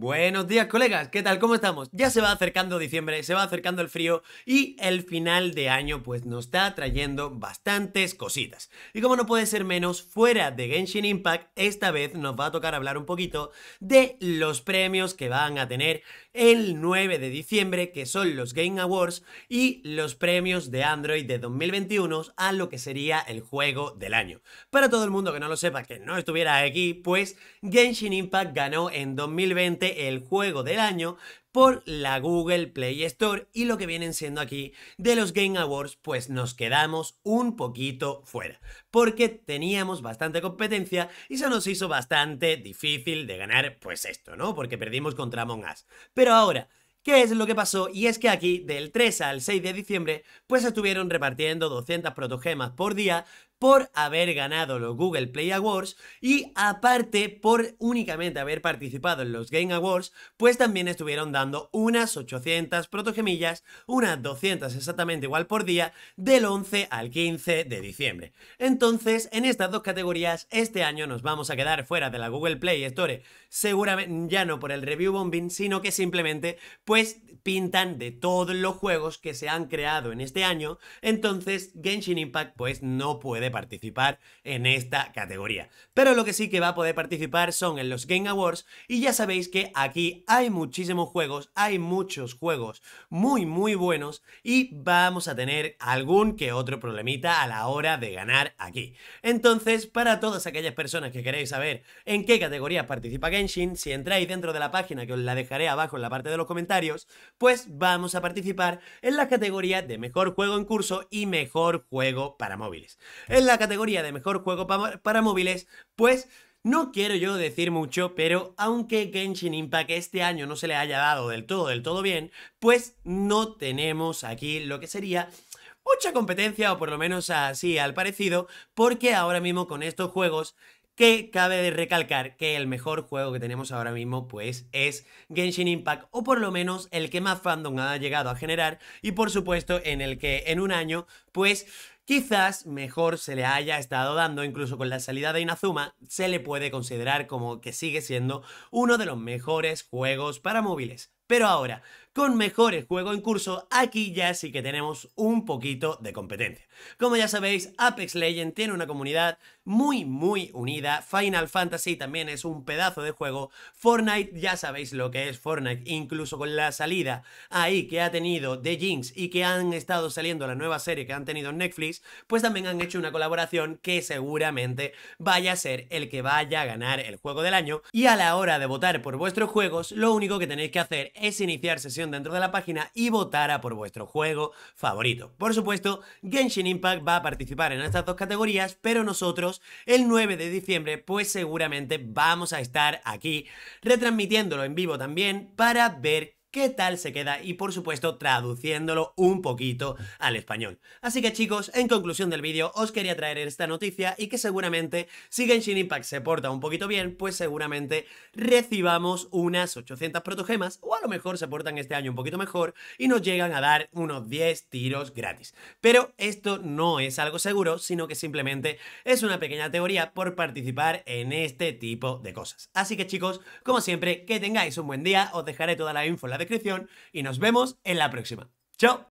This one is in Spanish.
Buenos días colegas, ¿qué tal? ¿Cómo estamos? Ya se va acercando diciembre, se va acercando el frío y el final de año pues nos está trayendo bastantes cositas. Y como no puede ser menos, fuera de Genshin Impact, esta vez nos va a tocar hablar un poquito de los premios que van a tener el 9 de diciembre, que son los Game Awards y los premios de Android de 2021 a lo que sería el juego del año. Para todo el mundo que no lo sepa, que no estuviera aquí, pues Genshin Impact ganó en 2020 el juego del año por la Google Play Store y lo que vienen siendo aquí de los Game Awards, pues nos quedamos un poquito fuera, porque teníamos bastante competencia y se nos hizo bastante difícil de ganar pues esto, ¿no? Porque perdimos contra Among Us. Pero ahora, ¿Qué es lo que pasó? Y es que aquí, del 3 al 6 de diciembre, pues estuvieron repartiendo 200 protogemas por día, por haber ganado los Google Play Awards y aparte por únicamente haber participado en los Game Awards, pues también estuvieron dando unas 800 protogemillas, unas 200 exactamente igual por día, del 11 al 15 de diciembre. Entonces, en estas dos categorías, este año nos vamos a quedar fuera de la Google Play Store, seguramente ya no por el review bombing, sino que simplemente pues pintan de todos los juegos que se han creado en este año, entonces Genshin Impact pues no puede participar en esta categoría. Pero lo que sí que va a poder participar son en los Game Awards y ya sabéis que aquí hay muchísimos juegos, hay muchos juegos muy muy buenos y vamos a tener algún que otro problemita a la hora de ganar aquí. Entonces, para todas aquellas personas que queréis saber en qué categoría participa Genshin, si entráis dentro de la página que os la dejaré abajo en la parte de los comentarios, pues vamos a participar en la categoría de mejor juego en curso y mejor juego para móviles la categoría de mejor juego para móviles, pues no quiero yo decir mucho, pero aunque Genshin Impact este año no se le haya dado del todo, del todo bien, pues no tenemos aquí lo que sería mucha competencia, o por lo menos así al parecido, porque ahora mismo con estos juegos que cabe recalcar que el mejor juego que tenemos ahora mismo pues es Genshin Impact o por lo menos el que más fandom ha llegado a generar y por supuesto en el que en un año pues Quizás mejor se le haya estado dando, incluso con la salida de Inazuma, se le puede considerar como que sigue siendo uno de los mejores juegos para móviles. Pero ahora, con mejores juegos en curso, aquí ya sí que tenemos un poquito de competencia. Como ya sabéis, Apex Legends tiene una comunidad muy, muy unida. Final Fantasy también es un pedazo de juego. Fortnite, ya sabéis lo que es Fortnite, incluso con la salida ahí que ha tenido de Jinx y que han estado saliendo la nueva serie que han tenido en Netflix, pues también han hecho una colaboración que seguramente vaya a ser el que vaya a ganar el juego del año. Y a la hora de votar por vuestros juegos, lo único que tenéis que hacer es iniciar sesión dentro de la página y votar a por vuestro juego favorito. Por supuesto, Genshin Impact va a participar en estas dos categorías, pero nosotros el 9 de diciembre pues seguramente vamos a estar aquí retransmitiéndolo en vivo también para ver qué tal se queda y por supuesto traduciéndolo un poquito al español. Así que chicos, en conclusión del vídeo os quería traer esta noticia y que seguramente si Genshin Impact se porta un poquito bien, pues seguramente recibamos unas 800 protogemas o a lo mejor se portan este año un poquito mejor y nos llegan a dar unos 10 tiros gratis. Pero esto no es algo seguro, sino que simplemente es una pequeña teoría por participar en este tipo de cosas. Así que chicos, como siempre, que tengáis un buen día, os dejaré toda la info en la descripción y nos vemos en la próxima. ¡Chao!